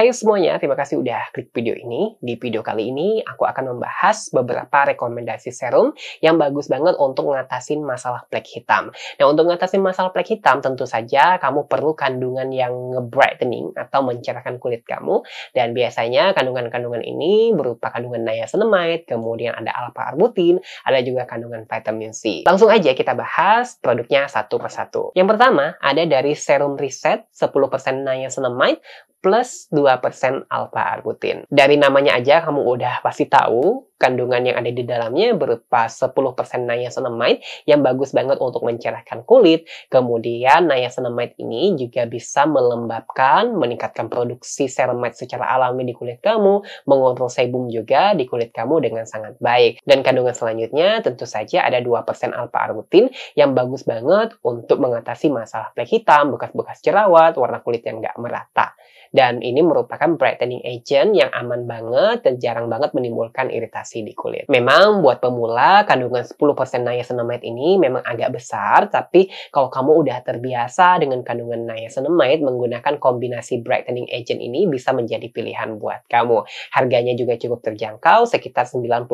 Hai semuanya, terima kasih udah klik video ini. Di video kali ini, aku akan membahas beberapa rekomendasi serum yang bagus banget untuk ngatasin masalah plek hitam. Nah, untuk ngatasin masalah plek hitam, tentu saja kamu perlu kandungan yang nge-brightening atau mencerahkan kulit kamu. Dan biasanya kandungan-kandungan ini berupa kandungan niacinamide, kemudian ada alpha arbutin, ada juga kandungan vitamin C. Langsung aja kita bahas produknya satu persatu. Yang pertama, ada dari Serum riset 10% niacinamide plus 2% alfa-arbutin. Dari namanya aja kamu udah pasti tahu kandungan yang ada di dalamnya berupa 10% niacinamide yang bagus banget untuk mencerahkan kulit. Kemudian niacinamide ini juga bisa melembabkan, meningkatkan produksi ceramide secara alami di kulit kamu, mengontrol sebum juga di kulit kamu dengan sangat baik. Dan kandungan selanjutnya tentu saja ada 2% alpha arbutin yang bagus banget untuk mengatasi masalah flek hitam, bekas-bekas jerawat, warna kulit yang nggak merata. Dan ini merupakan brightening agent yang aman banget dan jarang banget menimbulkan iritasi inflamasi di kulit. Memang buat pemula kandungan 10% niacinamide ini memang agak besar, tapi kalau kamu udah terbiasa dengan kandungan niacinamide menggunakan kombinasi brightening agent ini bisa menjadi pilihan buat kamu. Harganya juga cukup terjangkau sekitar 98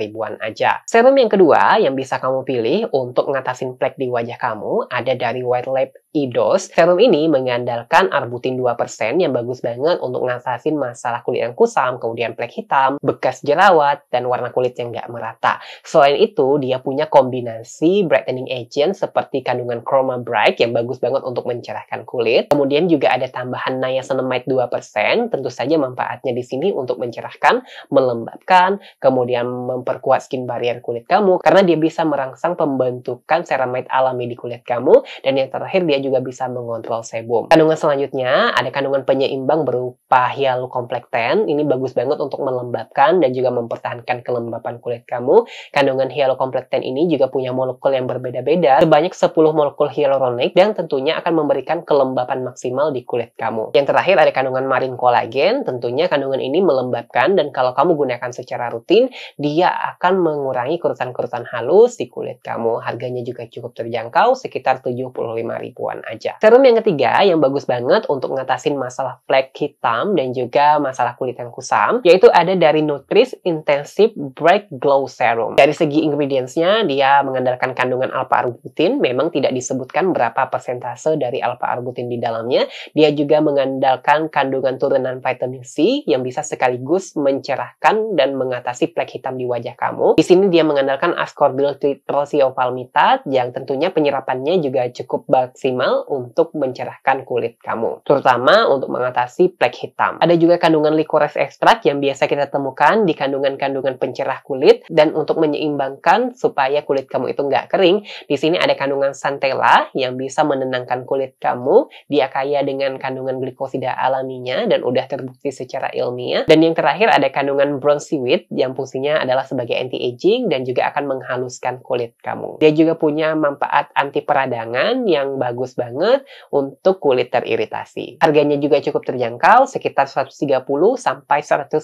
ribuan aja. Serum yang kedua yang bisa kamu pilih untuk ngatasin plek di wajah kamu ada dari White Lab Idos. Serum ini mengandalkan arbutin 2% yang bagus banget untuk ngatasin masalah kulit yang kusam, kemudian plek hitam, bekas jerawat, dan warna kulit yang nggak merata. Selain itu, dia punya kombinasi brightening agent seperti kandungan Chroma Bright yang bagus banget untuk mencerahkan kulit. Kemudian juga ada tambahan niacinamide 2%, tentu saja manfaatnya di sini untuk mencerahkan, melembabkan, kemudian memperkuat skin barrier kulit kamu karena dia bisa merangsang pembentukan ceramide alami di kulit kamu dan yang terakhir dia juga bisa mengontrol sebum. Kandungan selanjutnya ada kandungan penyeimbang berupa hyaluronic complex 10. Ini bagus banget untuk melembabkan dan juga mempertahankan mempertahankan kelembapan kulit kamu. Kandungan hialokomplektan ini juga punya molekul yang berbeda-beda, sebanyak 10 molekul hialuronik dan tentunya akan memberikan kelembapan maksimal di kulit kamu. Yang terakhir ada kandungan marine kolagen, tentunya kandungan ini melembabkan dan kalau kamu gunakan secara rutin, dia akan mengurangi kerutan-kerutan halus di kulit kamu. Harganya juga cukup terjangkau, sekitar 75 ribuan aja. Serum yang ketiga yang bagus banget untuk ngatasin masalah flek hitam dan juga masalah kulit yang kusam, yaitu ada dari Nutris Intense Leadership Break Glow Serum. Dari segi ingredientsnya, dia mengandalkan kandungan alpha-arbutin, memang tidak disebutkan berapa persentase dari alpha-arbutin di dalamnya. Dia juga mengandalkan kandungan turunan vitamin C yang bisa sekaligus mencerahkan dan mengatasi plek hitam di wajah kamu. Di sini dia mengandalkan ascorbyl triovalmitat yang tentunya penyerapannya juga cukup maksimal untuk mencerahkan kulit kamu, terutama untuk mengatasi plek hitam. Ada juga kandungan licorice extract yang biasa kita temukan di kandungan-kandungan kandungan pencerah kulit dan untuk menyeimbangkan supaya kulit kamu itu nggak kering, di sini ada kandungan santella yang bisa menenangkan kulit kamu. Dia kaya dengan kandungan glikosida alaminya dan udah terbukti secara ilmiah. Dan yang terakhir ada kandungan brown seaweed yang fungsinya adalah sebagai anti-aging dan juga akan menghaluskan kulit kamu. Dia juga punya manfaat anti peradangan yang bagus banget untuk kulit teriritasi. Harganya juga cukup terjangkau, sekitar 130 sampai 150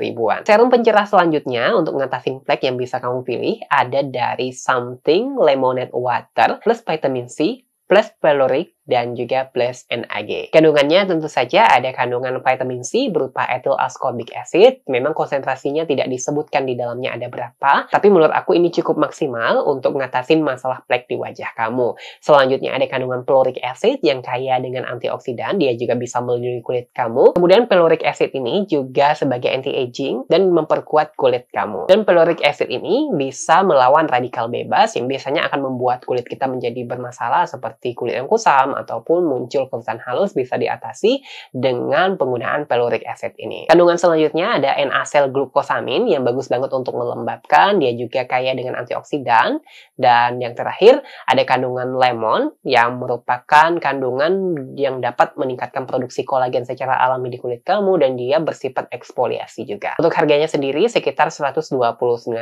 ribuan. Serum pencerah selanjutnya untuk ngatasin flek yang bisa kamu pilih ada dari something lemonade water plus vitamin C plus peloric dan juga plus NAG. Kandungannya tentu saja ada kandungan vitamin C berupa ethyl ascorbic acid. Memang konsentrasinya tidak disebutkan di dalamnya ada berapa, tapi menurut aku ini cukup maksimal untuk ngatasin masalah plek di wajah kamu. Selanjutnya ada kandungan pelurik acid yang kaya dengan antioksidan, dia juga bisa melindungi kulit kamu. Kemudian pelurik acid ini juga sebagai anti-aging dan memperkuat kulit kamu. Dan pelurik acid ini bisa melawan radikal bebas yang biasanya akan membuat kulit kita menjadi bermasalah seperti kulit yang kusam ataupun muncul kebusan halus bisa diatasi dengan penggunaan peluric acid ini. Kandungan selanjutnya ada n NaCl glukosamin yang bagus banget untuk melembabkan, dia juga kaya dengan antioksidan dan yang terakhir ada kandungan lemon yang merupakan kandungan yang dapat meningkatkan produksi kolagen secara alami di kulit kamu dan dia bersifat eksfoliasi juga. Untuk harganya sendiri sekitar 129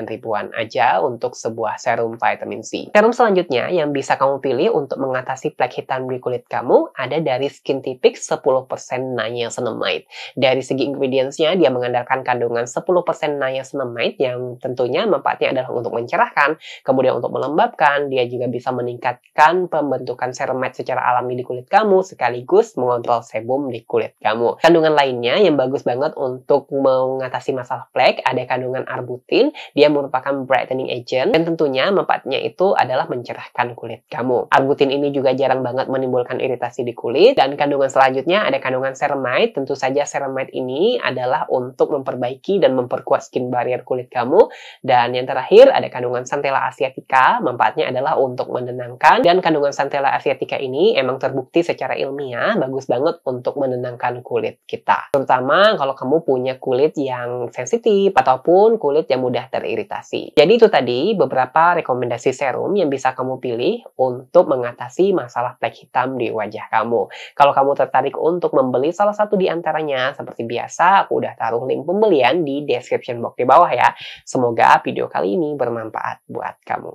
ribuan aja untuk sebuah serum vitamin C. Serum selanjutnya yang bisa kamu pilih untuk mengatasi plek hitam di dari kulit kamu ada dari Skin Tipik 10% niacinamide. Dari segi ingredientsnya dia mengandalkan kandungan 10% niacinamide yang tentunya manfaatnya adalah untuk mencerahkan, kemudian untuk melembabkan, dia juga bisa meningkatkan pembentukan ceramide secara alami di kulit kamu, sekaligus mengontrol sebum di kulit kamu. Kandungan lainnya yang bagus banget untuk mengatasi masalah flek, ada kandungan arbutin, dia merupakan brightening agent, dan tentunya manfaatnya itu adalah mencerahkan kulit kamu. Arbutin ini juga jarang banget menimbulkan menimbulkan iritasi di kulit. Dan kandungan selanjutnya ada kandungan ceramide. Tentu saja ceramide ini adalah untuk memperbaiki dan memperkuat skin barrier kulit kamu. Dan yang terakhir ada kandungan Centella asiatica. Manfaatnya adalah untuk menenangkan dan kandungan Centella asiatica ini emang terbukti secara ilmiah bagus banget untuk menenangkan kulit kita. Terutama kalau kamu punya kulit yang sensitif ataupun kulit yang mudah teriritasi. Jadi itu tadi beberapa rekomendasi serum yang bisa kamu pilih untuk mengatasi masalah flek hitam hitam di wajah kamu. Kalau kamu tertarik untuk membeli salah satu di antaranya, seperti biasa aku udah taruh link pembelian di description box di bawah ya. Semoga video kali ini bermanfaat buat kamu.